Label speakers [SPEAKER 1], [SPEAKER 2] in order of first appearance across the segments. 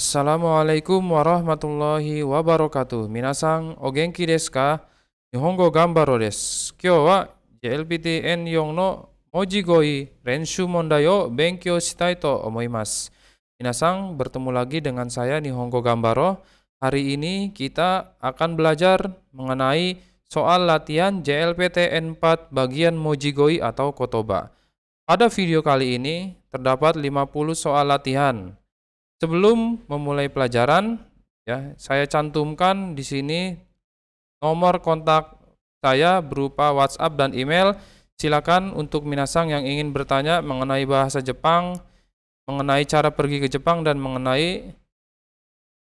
[SPEAKER 1] Assalamualaikum warahmatullahi wabarakatuh. Minasang, ogenki desu ka? Nihongo gambaro desu. Kyou wa JLPT N4 no moji goi renshu mondai o benkyou shitai to omoimasu. Minasang, bertemu lagi dengan saya Nihongo Gambaro. Hari ini kita akan belajar mengenai soal latihan JLPT N4 bagian moji goi atau kotoba. Pada video kali ini terdapat 50 soal latihan Sebelum memulai pelajaran, ya, saya cantumkan di sini nomor kontak saya berupa WhatsApp dan email. Silakan untuk minasang yang ingin bertanya mengenai bahasa Jepang, mengenai cara pergi ke Jepang dan mengenai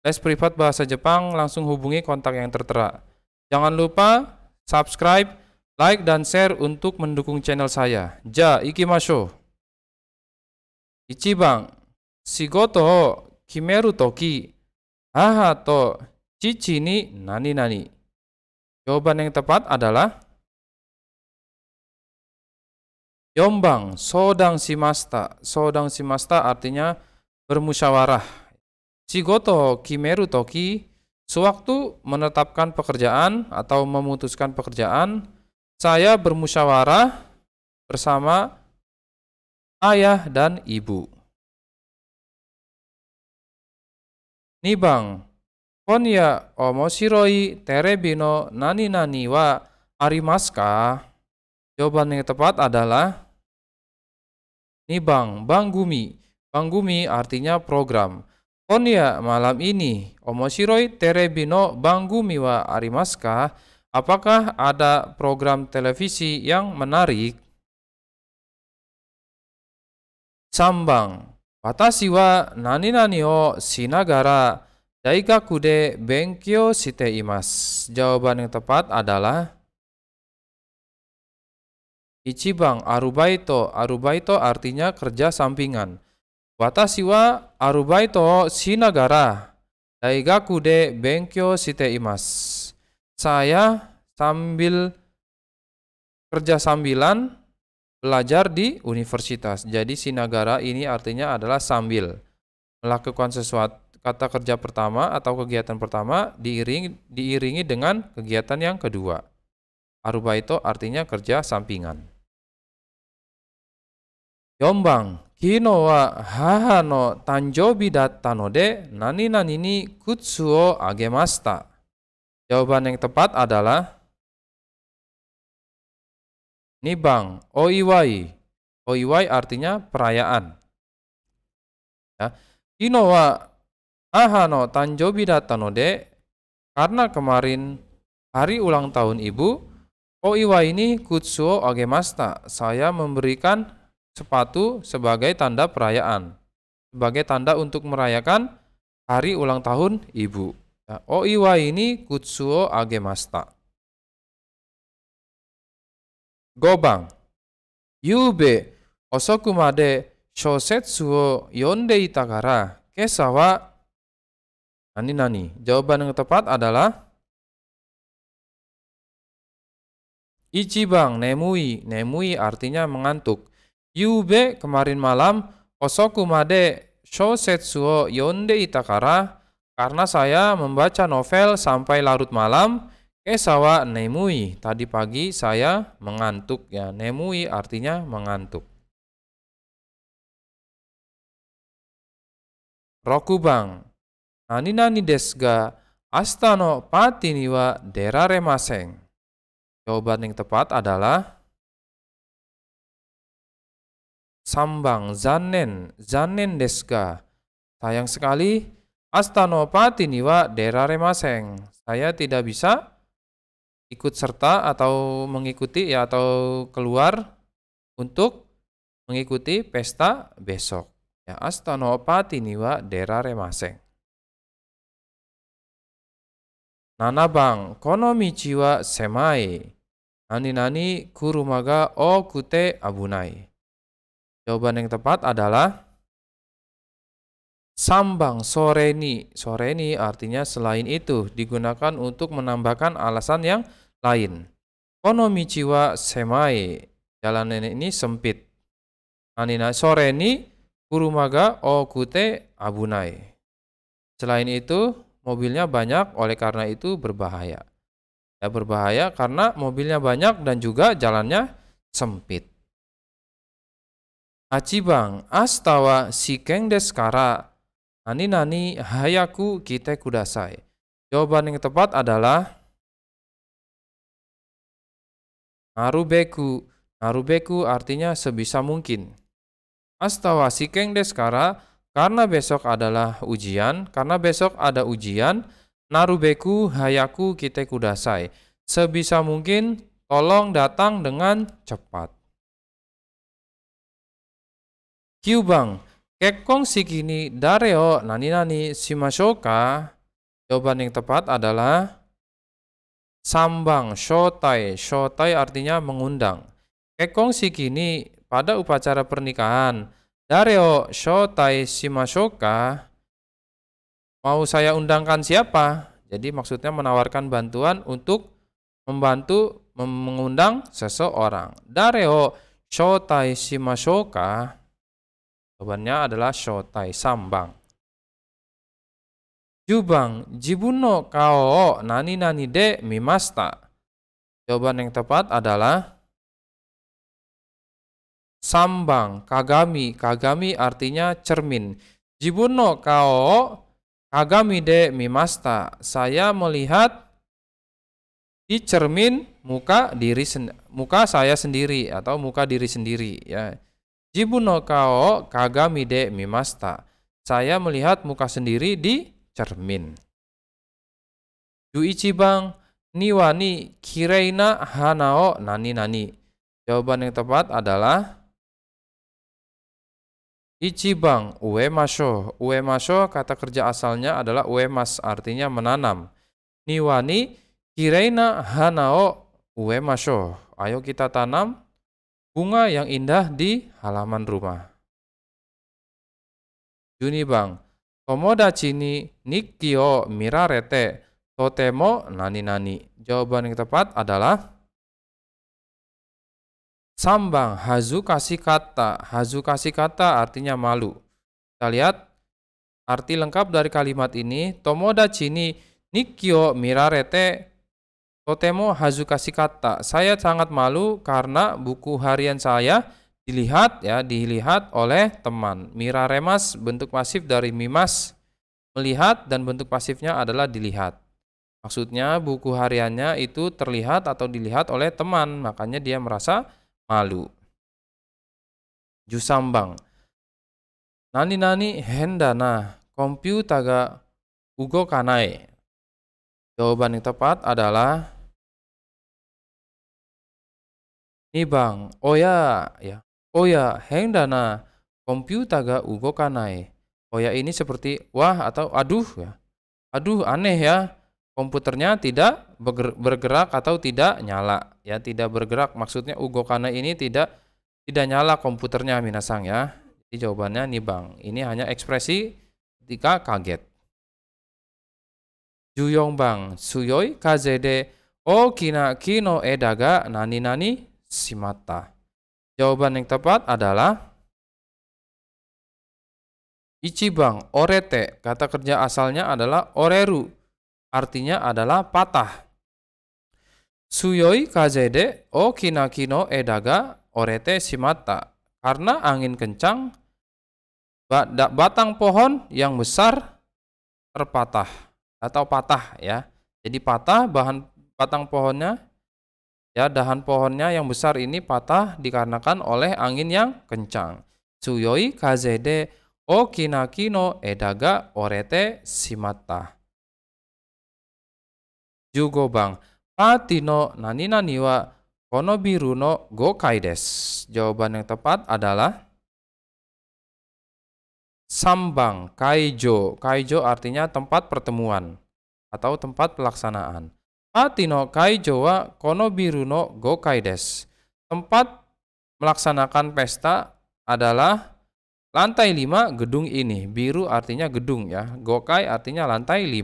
[SPEAKER 1] les privat bahasa Jepang, langsung hubungi kontak yang tertera. Jangan lupa subscribe, like dan share untuk mendukung channel saya. Ja, ikimashou. Ichiban, shigoto
[SPEAKER 2] toki, cici ni nani nani. Jawaban yang tepat adalah Yombang,
[SPEAKER 1] sodang simasta. Sodang simasta artinya bermusyawarah. Shigoto kimeru toki, sewaktu menetapkan pekerjaan atau
[SPEAKER 2] memutuskan pekerjaan, saya bermusyawarah bersama ayah dan ibu. Nibang, konya omosiroi terebino nani
[SPEAKER 1] nani wa arimaska? Jawaban yang tepat adalah Nibang, Banggumi. Banggumi artinya program. Konya malam ini, omosiroi terebino Banggumi wa arimaska? Apakah ada program televisi yang menarik? Sambang nani shinagara daigaku de benkyo shite imasu. Jawaban yang tepat adalah Ichibang arubaito. Arubaito artinya kerja sampingan. Watashi wa arubaito shinagara. Daigaku de benkyo shite imasu. Saya sambil kerja sambilan belajar di universitas. Jadi sinagara ini artinya adalah sambil melakukan sesuatu kata kerja pertama atau kegiatan pertama diiringi diiringi dengan kegiatan yang kedua. Aruba itu artinya kerja sampingan. Yombang, kino wa haha no tanjobi datta no de
[SPEAKER 2] nani nani ni kutsu o agemasta. Jawaban yang tepat adalah nibang, oiwai. Oiwai artinya perayaan. Ya. Kino wa
[SPEAKER 1] aha no tanjobi de karena kemarin hari ulang tahun ibu, oiwai ini kutsuo agemasta. Saya memberikan sepatu sebagai tanda perayaan. Sebagai tanda untuk merayakan
[SPEAKER 2] hari ulang tahun ibu. Ya. Oiwai ini kutsuo agemasta. Gobang, made yonde nani? Jawaban yang tepat adalah Ichi bang, nemui. Nemui artinya mengantuk.
[SPEAKER 1] Yube kemarin malam, osoku made shosetsuo yonde itakara, karena saya membaca novel sampai larut malam, Esawa
[SPEAKER 2] nemui. Tadi pagi saya mengantuk ya. Nemui artinya mengantuk. Rokubang. Nani nani desga astano patiniwa dera remaseng. Jawaban yang tepat adalah Sambang zanen zanen desga. Sayang sekali
[SPEAKER 1] astano patiniwa dera remaseng. Saya tidak bisa ikut serta atau mengikuti ya atau keluar untuk mengikuti pesta besok. Ya astanopati niwa dera remaseng.
[SPEAKER 2] Nana kono konomi jiwa semai. Nani nani kurumaga o kute abunai.
[SPEAKER 1] Jawaban yang tepat adalah sambang soreni. Soreni artinya selain itu digunakan untuk menambahkan alasan yang lain. Konomi jiwa semai, jalan nenek ini sempit. Anina sore ini kurumaga okute abunai. Selain itu, mobilnya banyak oleh karena itu berbahaya. Ya berbahaya karena mobilnya banyak dan juga jalannya sempit. bang astawa si sikeng deskara nani hayaku kita kudasai. Jawaban yang tepat adalah Narubeku. Narubeku artinya sebisa mungkin. Astawa sikeng deskara karena besok adalah ujian, karena besok ada ujian, narubeku hayaku kite kudasai. Sebisa mungkin tolong datang dengan cepat. Kyubang, kekong sikini dareo nani nani simasoka. Jawaban yang tepat adalah Sambang, shotai. Shotai artinya mengundang. Kekong kini pada upacara pernikahan. Dareo shotai shimashoka. Mau saya undangkan siapa? Jadi maksudnya menawarkan bantuan untuk membantu mengundang seseorang. Dareo shotai shimashoka. Jawabannya adalah shotai, sambang.
[SPEAKER 2] Jubang jibuno kao nani nani de mimasta. Jawaban yang tepat adalah sambang
[SPEAKER 1] kagami. Kagami artinya cermin. Jibuno kao kagami de mimasta. Saya melihat di cermin muka diri muka saya sendiri atau muka diri sendiri ya. Jibuno kao kagami de mimasta. Saya melihat muka sendiri di cermin. Yuichi bang niwani ni kireina hanao nani nani. Jawaban yang tepat adalah Ichibang ue masho. Ue masho kata kerja asalnya adalah ue artinya menanam. Niwani kireina hanao ue masho. Ayo kita tanam bunga yang indah di halaman rumah. bang. Tomodachi ni nikki o mirarete. Totemo nani nani. Jawaban yang tepat adalah Sambang, Hazukasi kata. Hazukasi kata artinya malu. Kita lihat arti lengkap dari kalimat ini. Tomodachi ni o mirarete totemo Hazukasi kata. Saya sangat malu karena buku harian saya dilihat ya dilihat oleh teman mira remas bentuk pasif dari mimas melihat dan bentuk pasifnya adalah dilihat maksudnya buku hariannya itu terlihat atau dilihat oleh teman makanya dia merasa malu jusambang nani nani hendana komputer taga
[SPEAKER 2] ugo kanai jawaban yang tepat adalah nih bang oh ya ya Oya oh
[SPEAKER 1] heng dana, hengdana ga ugo kanai. Oya oh ini seperti wah atau aduh ya. Aduh aneh ya. Komputernya tidak bergerak atau tidak nyala ya, tidak bergerak. Maksudnya ugo kanai ini tidak tidak nyala komputernya minasang ya. Jadi jawabannya nih Bang. Ini hanya ekspresi ketika kaget. Juyong Bang, Suyoi KZD, oh, kina Kino Edaga Nani Nani simata. Jawaban yang tepat adalah
[SPEAKER 2] Ichibang, orete, kata kerja asalnya adalah oreru, artinya adalah patah.
[SPEAKER 1] Suyoi kazede o kinakino edaga orete shimata. Karena angin kencang, batang pohon yang besar terpatah atau patah ya. Jadi patah bahan batang pohonnya Ya, dahan pohonnya yang besar ini patah dikarenakan oleh angin yang kencang. Tsuyoi de okinaki no edaga orete shimatta. Jugo bang, pati no nani nani wa kono biru no gokai desu. Jawaban yang tepat adalah Sambang, Kaijo. Kaijo artinya tempat pertemuan atau tempat pelaksanaan. Mati no kaijo kono biru no gokai des. Tempat melaksanakan pesta adalah lantai 5 gedung ini. Biru artinya gedung ya. Gokai artinya lantai 5.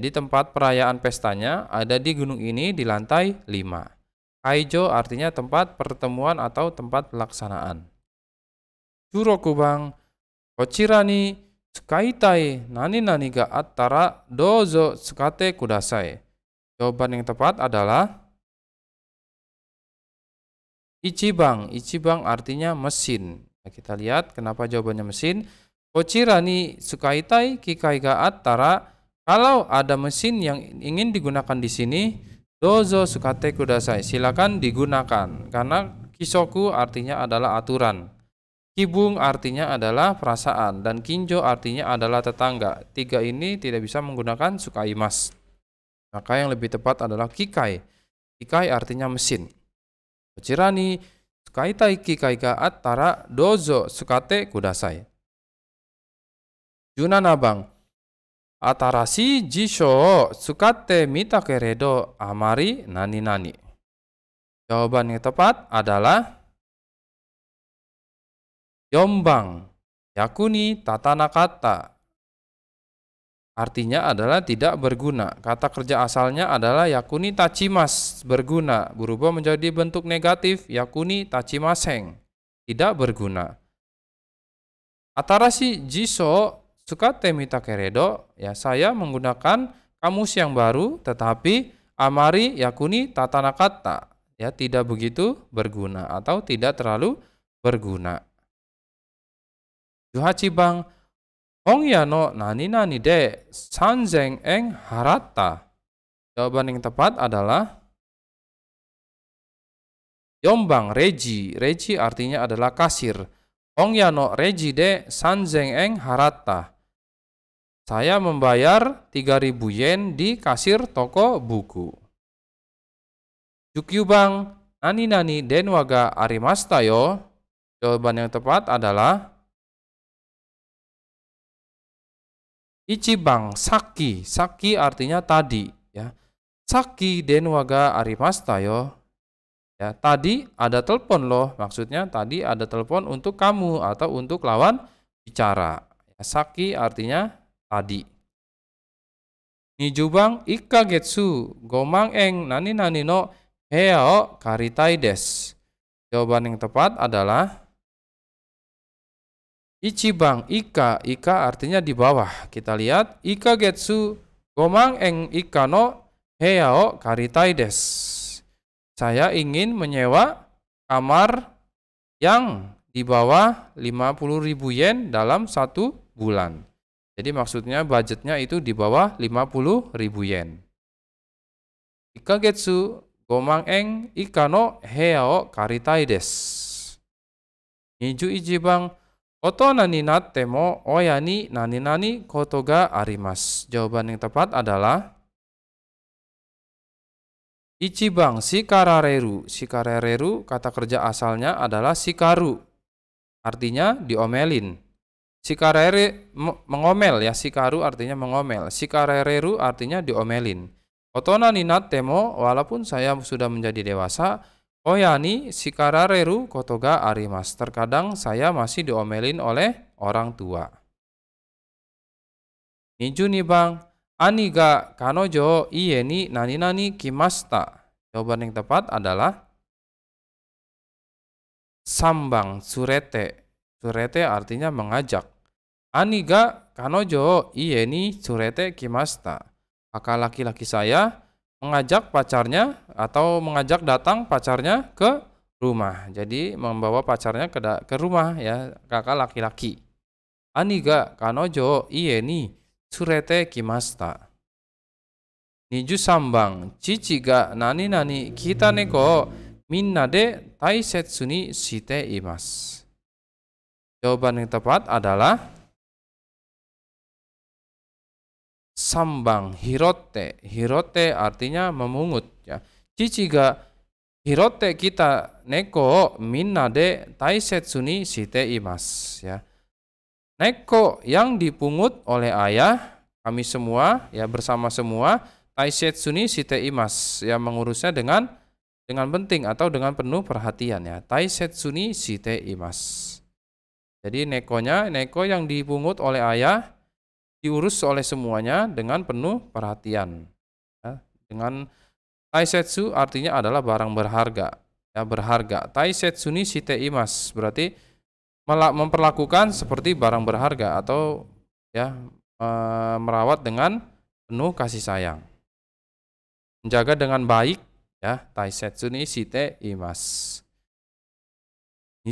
[SPEAKER 1] Jadi tempat perayaan pestanya ada di gunung ini di lantai 5. Kaijo artinya tempat pertemuan atau tempat pelaksanaan. Jurokubang Kochirani Tsukaitai nani nani ga attara dozo tsukate kudasai. Jawaban yang tepat adalah Ichibang. Ichibang artinya mesin. Nah, kita lihat kenapa jawabannya mesin. Kochirani sukaitai kikai ga attara. Kalau ada mesin yang ingin digunakan di sini, dozo sukate kudasai. Silakan digunakan. Karena kisoku artinya adalah aturan. Kibung artinya adalah perasaan dan kinjo artinya adalah tetangga. Tiga ini tidak bisa menggunakan sukaimas. Maka yang lebih tepat adalah kikai. Kikai artinya mesin. Kochirani skaitai kikai ga atara dozo sukate kudasai. Junanabang Atarasi jisho sukate mita keredo amari nani
[SPEAKER 2] nani. Jawaban yang tepat adalah Yombang yakuni tatanakata
[SPEAKER 1] Artinya adalah tidak berguna. Kata kerja asalnya adalah yakuni tachimas, berguna. Berubah menjadi bentuk negatif, yakuni tachimaseng, tidak berguna. Atarasi jiso suka mita keredo, ya saya menggunakan kamus yang baru, tetapi amari yakuni tatana kata, ya tidak begitu berguna atau tidak terlalu berguna. Juhachi bang, ya no nani nani de sanzengeng eng harata. Jawaban yang tepat adalah Yombang reji. Reji artinya adalah kasir. ya no reji de sanzengeng eng harata. Saya membayar 3000 yen di kasir toko buku.
[SPEAKER 2] Jukyubang nani nani den waga arimasta yo. Jawaban yang tepat adalah Ichibang Saki. Saki artinya tadi ya. Saki den waga
[SPEAKER 1] arimasta yo. Ya, tadi ada telepon loh. Maksudnya tadi ada telepon untuk kamu atau untuk lawan bicara. Ya, saki artinya tadi. Nijubang ikagetsu gomang eng nani nani no heo karitai des. Jawaban yang tepat adalah Ichibang Ika Ika artinya di bawah. Kita lihat Ika Getsu Gomang Eng Ika no Heiao Karitai des. Saya ingin menyewa kamar yang di bawah 50.000 yen dalam satu bulan. Jadi maksudnya budgetnya itu di bawah 50.000 yen. Ika Getsu Gomang Eng Ika no Heiao Karitai des. Niju Ichibang ni natte mo oya ni nani nani koto ga arimas. Jawaban yang tepat adalah Ichibang shikarareru. Shikarareru kata kerja asalnya adalah shikaru. Artinya diomelin. Shikarere mengomel ya shikaru artinya mengomel. Shikarereru artinya diomelin. ni natte mo walaupun saya sudah menjadi dewasa Oh Koyani reru kotoga arimas. Terkadang saya masih diomelin oleh orang tua. Niju nih bang, ga kanojo iye ni nani nani kimasta. Jawaban yang tepat adalah sambang surete. Surete artinya mengajak. Ani ga kanojo iye ni surete kimasta. Maka laki-laki saya mengajak pacarnya atau mengajak datang pacarnya ke rumah. Jadi membawa pacarnya ke ke rumah ya kakak laki-laki. Ani Aniga kanojo iye ni surete kimasta. Niju sambang cici ga nani nani
[SPEAKER 2] kita neko minna de taisetsu ni shite imasu. Jawaban yang tepat adalah sambang hirote. Hirote artinya memungut ya.
[SPEAKER 1] Ciciga hirote kita neko Minade de taisetsu ni imas ya. Neko yang dipungut oleh ayah kami semua ya bersama semua taisetsu ni shite imas ya mengurusnya dengan dengan penting atau dengan penuh perhatian ya. Taisetsu ni shite imas. Jadi nekonya neko yang dipungut oleh ayah diurus oleh semuanya dengan penuh perhatian. Ya, dengan taisetsu artinya adalah barang berharga. Ya, berharga. Taisetsu ni shite imas berarti memperlakukan seperti barang berharga atau ya merawat dengan penuh kasih sayang. Menjaga dengan baik ya taisetsu ni shite imas.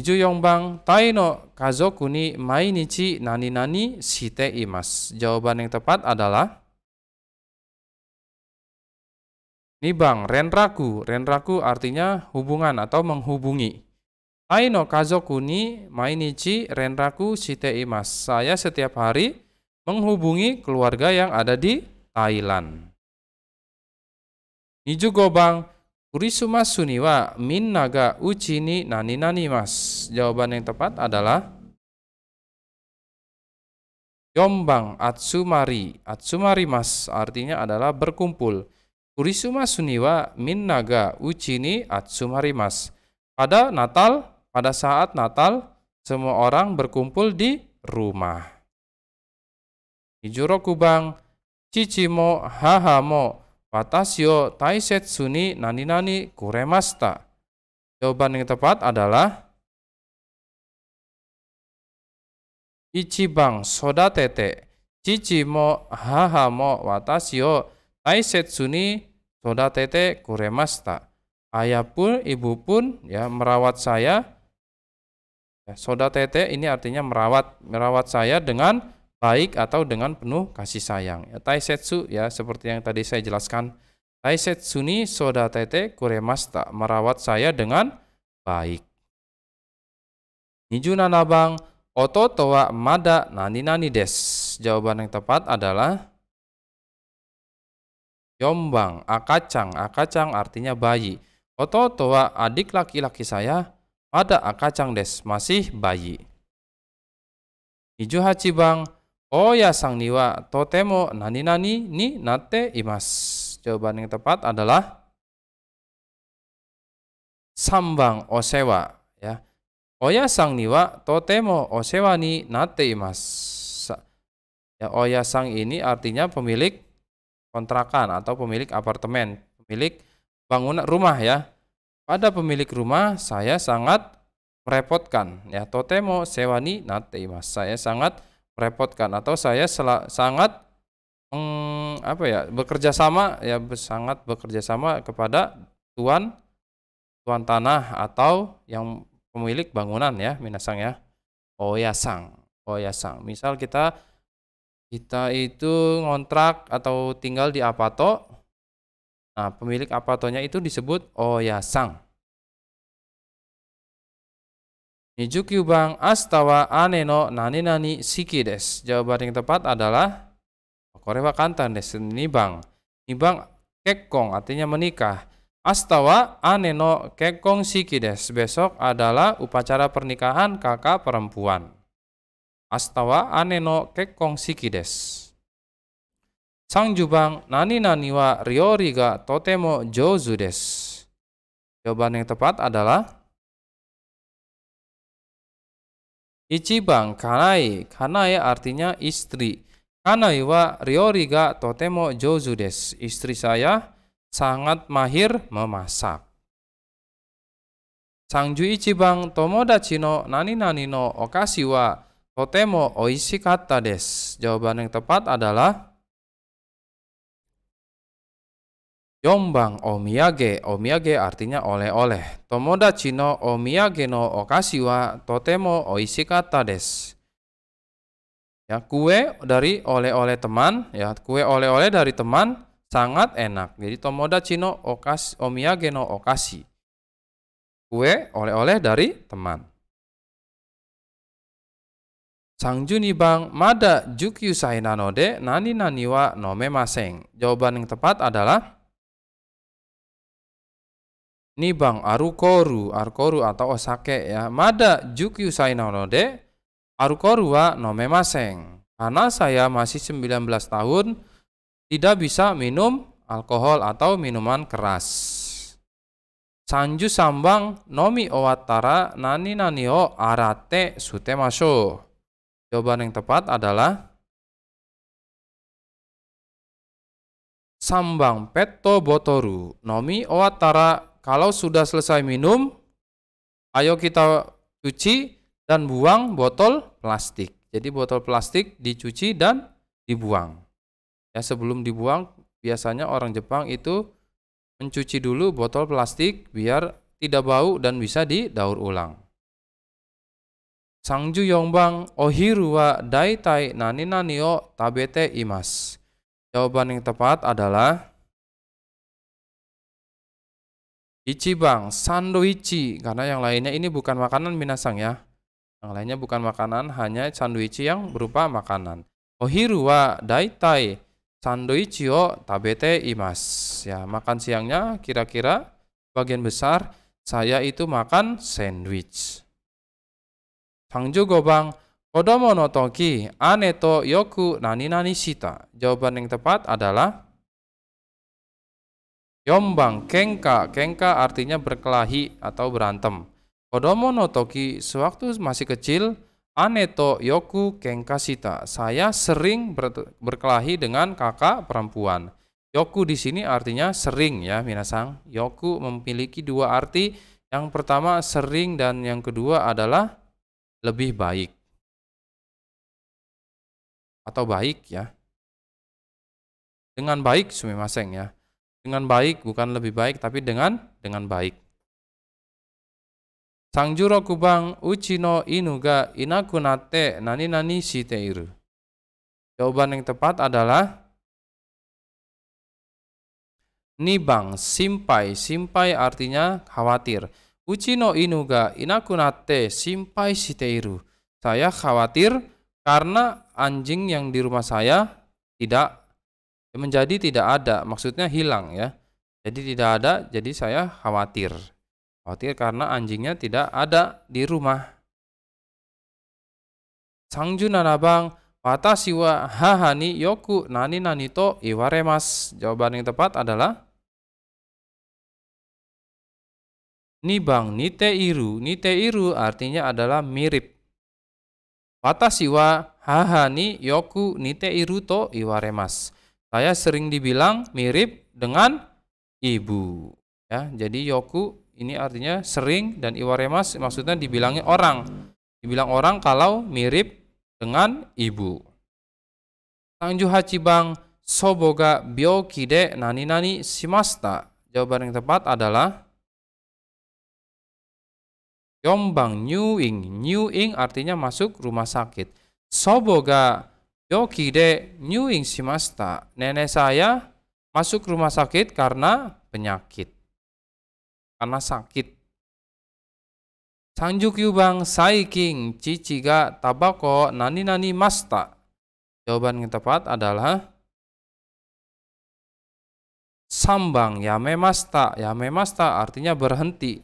[SPEAKER 1] 24 tai no kazoku ni mainichi nani nani shite imas. Jawaban yang tepat adalah bang, renraku. Renraku artinya hubungan atau menghubungi. Tai no kazoku ni mainichi renraku shite imas. Saya setiap hari menghubungi keluarga yang ada di Thailand. bang Kurisumasu ni wa min naga uchi ni nani nani mas. Jawaban yang tepat adalah Yombang Atsumari. Atsumari mas artinya adalah berkumpul. Kurisumasu ni wa min naga uchi ni Atsumari mas. Pada Natal, pada saat Natal, semua orang berkumpul di rumah. Ijuro kubang, cici mo, haha mo, Watasyo taisetsu ni nani nani
[SPEAKER 2] kuremasta. Jawaban yang tepat adalah Ichibang soda tete. Cici mo
[SPEAKER 1] haha mo watasyo taisetsu ni soda tete kuremasta. Ayah pun, ibu pun ya merawat saya. Ya, soda tete ini artinya merawat merawat saya dengan baik atau dengan penuh kasih sayang. Ya, taisetsu ya seperti yang tadi saya jelaskan. Taisetsu ni soda tete kuremasta merawat saya dengan baik. Niju nanabang oto towa mada nani nani des. Jawaban yang tepat adalah Jombang. akacang. Akacang artinya bayi. Oto towa adik laki-laki saya mada akacang des masih bayi. Niju bang Oya oh sang niwa totemo nani nani ni nate imas. Jawaban yang tepat adalah sambang osewa ya. Oya oh sang niwa totemo osewa ni nate imas. Ya, Oya oh sang ini artinya pemilik kontrakan atau pemilik apartemen, pemilik bangunan rumah ya. Pada pemilik rumah saya sangat merepotkan ya totemo sewani nate imas. Saya sangat merepotkan atau saya sangat mm, apa ya bekerja sama ya sangat bekerja sama kepada tuan tuan tanah atau yang pemilik bangunan ya minasang ya sang oyasang sang misal kita kita itu
[SPEAKER 2] ngontrak atau tinggal di apato nah pemilik apatonya itu disebut sang astawa
[SPEAKER 1] aneno nani nani siki des jawaban yang tepat adalah korewa kantan des nibang. Nibang kekong artinya menikah. Astawa aneno kekong siki des Besok adalah upacara pernikahan kakak perempuan. Astawa aneno kekong siki des
[SPEAKER 2] sang jubang nani nani wa riori ga totemo jozu des. Jawaban yang tepat adalah Ichibang kanai. Kanai artinya istri. Kanai wa ryori
[SPEAKER 1] ga totemo jozu desu. Istri saya sangat mahir memasak. Sangju Ichibang tomodachi no nani nani no okashi wa totemo oishikatta desu. Jawaban yang tepat adalah Yombang omiyage, omiyage artinya oleh-oleh. Tomodachi no omiyage no okashi wa totemo oishikata desu. Ya, kue dari oleh-oleh teman, ya, kue oleh-oleh dari teman sangat enak. Jadi tomodachi no okashi, omiyage no
[SPEAKER 2] okashi. Kue oleh-oleh dari teman. Sangjuni bang mada jukyu sainanode nani nani wa nome maseng. Jawaban yang tepat adalah
[SPEAKER 1] Bang arukoru, arukoru atau osake ya. Mada jukyu sainarode arukoru wa nome maseng. Karena saya masih 19 tahun tidak bisa minum alkohol atau minuman keras. Sanju sambang nomi owatara nani nani arate sute
[SPEAKER 2] maso Jawaban yang tepat adalah Sambang petto botoru nomi owatara
[SPEAKER 1] kalau sudah selesai minum, ayo kita cuci dan buang botol plastik. Jadi botol plastik dicuci dan dibuang. Ya, sebelum dibuang biasanya orang Jepang itu mencuci dulu botol plastik biar tidak bau dan bisa didaur ulang. Sangju yongbang ohiru wa daitai nani nani o tabete imas. Jawaban yang tepat adalah Ichibang, sandwichi karena yang lainnya ini bukan makanan minasang ya. Yang lainnya bukan makanan, hanya sandwichi yang berupa makanan. Ohiru wa daitai sandwichi o tabete imas. Ya, makan siangnya kira-kira bagian besar saya itu makan sandwich. Sangju gobang kodomo no toki ane yoku nani nani shita. Jawaban yang tepat adalah Yombang kengka, kengka artinya berkelahi atau berantem. Kodomo no toki sewaktu masih kecil, aneto yoku kengka sita. Saya sering berkelahi dengan kakak perempuan. Yoku di sini artinya sering ya minasang. Yoku memiliki
[SPEAKER 2] dua arti. Yang pertama sering dan yang kedua adalah lebih baik. Atau baik ya. Dengan baik sumimaseng ya dengan baik, bukan lebih baik, tapi dengan
[SPEAKER 1] dengan baik. Sangjuro kubang uchino inuga inu ga inaku nate nani nani shite iru. Jawaban yang tepat adalah nibang, simpai. Simpai artinya khawatir. Uchino inuga inu inaku nate simpai shite iru. Saya khawatir karena anjing yang di rumah saya tidak Ya, menjadi tidak ada, maksudnya hilang ya. Jadi tidak ada, jadi saya khawatir. Khawatir karena anjingnya tidak ada di rumah. Sangju nanabang watashi siwa hahani yoku nani nanito iwaremas. Jawaban yang tepat adalah Nibang nite iru. Nite iru artinya adalah mirip. Watashi siwa hahani yoku nite iru to iwaremas. Saya sering dibilang mirip dengan ibu. Ya, jadi yoku ini artinya sering dan Iwaremas maksudnya dibilangnya orang. Dibilang orang kalau mirip dengan ibu. haji bang soboga byoki de nani nani simasta. Jawaban yang tepat adalah Yombang Newing. Newing artinya masuk rumah sakit. Soboga Yoki de nyuing masta, Nenek saya masuk rumah sakit karena penyakit. Karena sakit. Sanjuk yubang saiking cici ga tabako nani nani masta. Jawaban yang tepat adalah sambang yame masta. Yame masta artinya berhenti.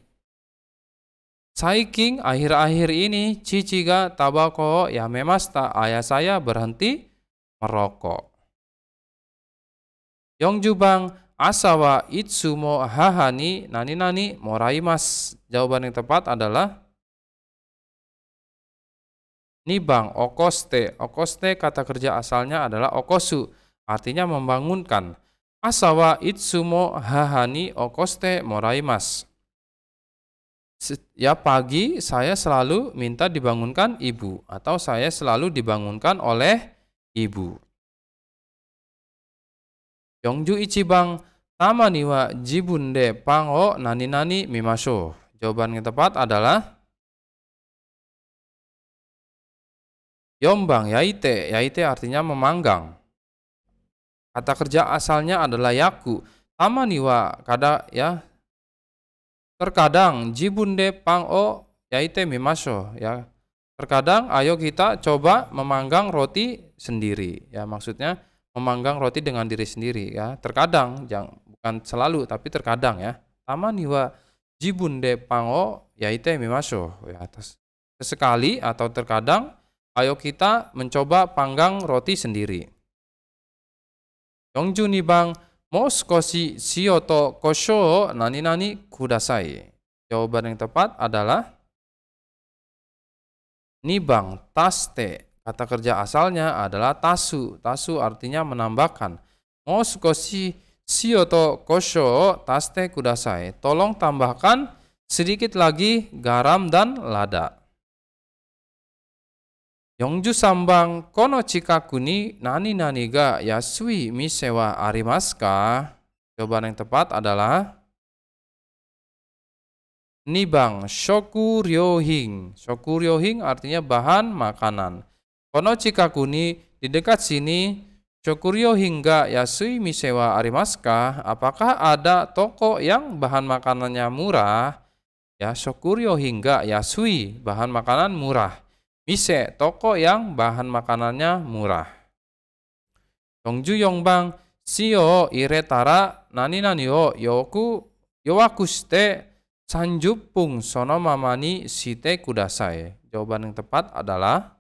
[SPEAKER 1] Saiking akhir-akhir ini cici ga tabako ya memasta ayah saya berhenti merokok. Yongju bang asawa itsumo hahani nani nani moraimas. Jawaban yang tepat adalah nibang okoste. Okoste kata kerja asalnya adalah okosu, artinya membangunkan. Asawa itsumo hahani okoste moraimas ya pagi saya selalu minta dibangunkan ibu atau saya selalu dibangunkan oleh ibu. Yongju Ichibang Tama niwa jibunde pango nani
[SPEAKER 2] nani mimasho. Jawaban yang tepat adalah Yombang yaite. Yaite artinya memanggang.
[SPEAKER 1] Kata kerja asalnya adalah yaku. Tama niwa kada ya Terkadang jibunde pang o yaite mimasho ya. Terkadang ayo kita coba memanggang roti sendiri ya maksudnya memanggang roti dengan diri sendiri ya. Terkadang yang bukan selalu tapi terkadang ya. sama wa jibunde pang o yaite mimasho ya. atas Sesekali atau terkadang ayo kita mencoba panggang roti sendiri. ni bang sio to nani nani Jawaban yang tepat adalah nibang, taste. Kata kerja asalnya adalah tasu. Tasu artinya menambahkan. Mau sukoshi sio to kosho taste kudasai. Tolong tambahkan sedikit lagi garam dan lada. Yongju sambang kono cikakuni nani nani ga yasui misewa sewa arimaska? Jawaban yang tepat adalah Nibang shoku ryohing. Shoku ryohing artinya bahan makanan. Kono cikakuni di dekat sini Shokuryo hingga yasui misewa arimaska? Apakah ada toko yang bahan makanannya murah? Ya, Shokuryo hingga yasui, bahan makanan murah. Mise, toko yang bahan makanannya murah. Yongju Yongbang, Sio Iretara Nani Nani yo Yoku Yowaku Ste, Sanjupung Sono Mamani Site Kudasai. Jawaban yang tepat adalah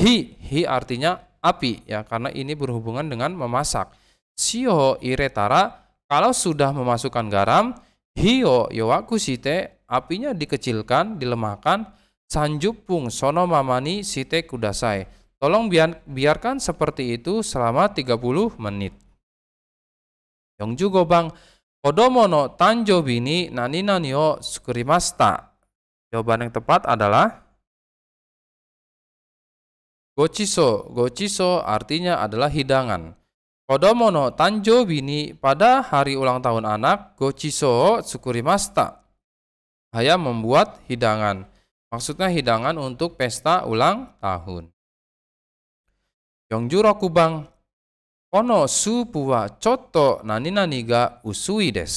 [SPEAKER 1] Hi. Hi artinya api ya karena ini berhubungan dengan memasak. Sio Iretara kalau sudah memasukkan garam, Hio Yowaku site apinya dikecilkan, dilemahkan, sanjupung sono mamani site kudasai. Tolong biarkan seperti itu selama 30 menit. Yang juga bang, kodomo no tanjo bini nani nani o sukurimasta. Jawaban yang tepat adalah gochiso. Gochiso artinya adalah hidangan. Kodomo no tanjo bini pada hari ulang tahun anak gochiso sukurimasta. Saya membuat hidangan. Maksudnya hidangan untuk pesta ulang tahun. Yongju
[SPEAKER 2] Rokubang Kono su puwa coto nani nani ga usui des.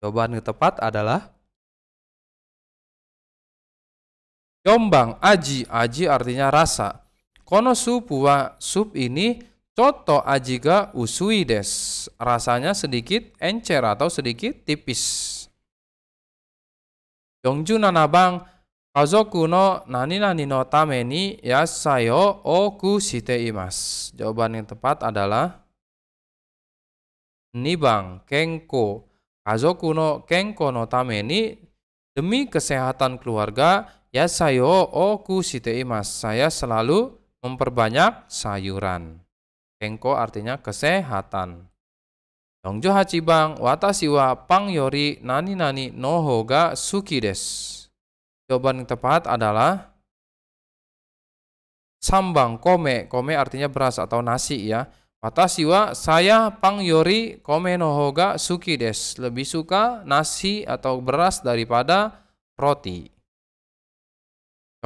[SPEAKER 2] Jawaban tepat adalah
[SPEAKER 1] Yombang aji aji artinya rasa. Kono su puwa sup ini coto aji ga usui des. Rasanya sedikit encer atau sedikit tipis. Dongju bang kazoku no nani nani no tameni ya sayo oku shite imas. Jawaban yang tepat adalah nibang kenko kazoku no kenko no tameni demi kesehatan keluarga ya sayo oku shite imas. Saya selalu memperbanyak sayuran. Kenko artinya kesehatan. Jawaban Jawaban yang tepat adalah sambang, kome. Kome artinya beras atau nasi ya. Watashi wa saya pang yori kome nohoga hoga suki des. Lebih suka nasi atau beras daripada roti.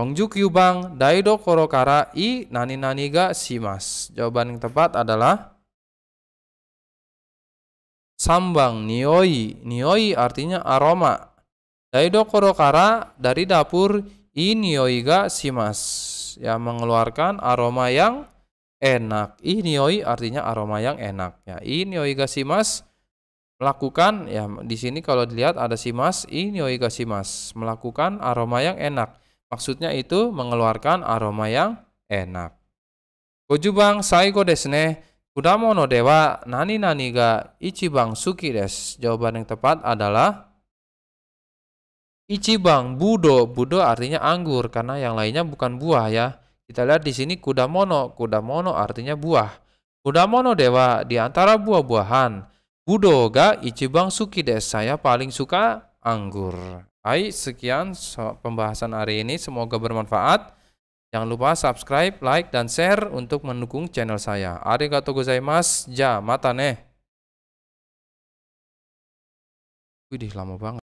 [SPEAKER 1] Yongju kyubang daido korokara i nani nani ga simas. Jawaban yang tepat adalah sambang nioi nioi artinya aroma daido korokara dari dapur i ga simas ya mengeluarkan aroma yang enak i nioi artinya aroma yang enak ya i ga simas melakukan ya di sini kalau dilihat ada simas i ga simas melakukan aroma yang enak maksudnya itu mengeluarkan aroma yang enak gojubang saigo Desne. Kuda mono dewa nani nani ga ichibang suki des. Jawaban yang tepat adalah ichibang budo. Budo artinya anggur karena yang lainnya bukan buah ya. Kita lihat di sini kuda mono kuda mono artinya buah. kuda mono dewa di antara buah-buahan. Budo ga ichibang suki des. Saya paling suka anggur. Baik, sekian pembahasan hari ini. Semoga bermanfaat. Jangan lupa subscribe, like, dan share untuk mendukung channel saya.
[SPEAKER 2] Arigatou gozaimasu. Ja, mata neh. Widih, lama banget.